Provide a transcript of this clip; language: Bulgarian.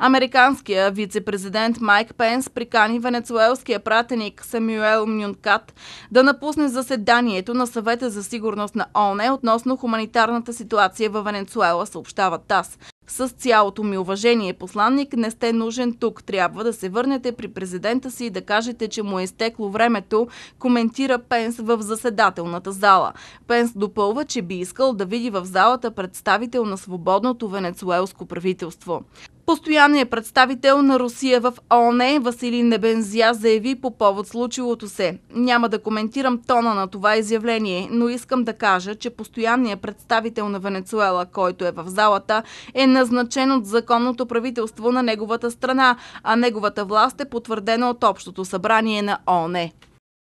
Американският вице-президент Майк Пенс прикани венецуелския пратеник Самюел Мюнкат да напусне заседанието на съвета за сигурност на ОНЕ относно хуманитарната ситуация във Венецуела, съобщава ТАС. С цялото ми уважение, посланник, не сте нужен тук. Трябва да се върнете при президента си и да кажете, че му е изтекло времето, коментира Пенс в заседателната зала. Пенс допълва, че би искал да види в залата представител на свободното венецуелско правителство. Постоянният представител на Русия в ООН Василий Небензия заяви по повод случилото се. Няма да коментирам тона на това изявление, но искам да кажа, че постоянният представител на Венецуела, който е в залата, е назначен от законното правителство на неговата страна, а неговата власт е потвърдена от Общото събрание на ООН.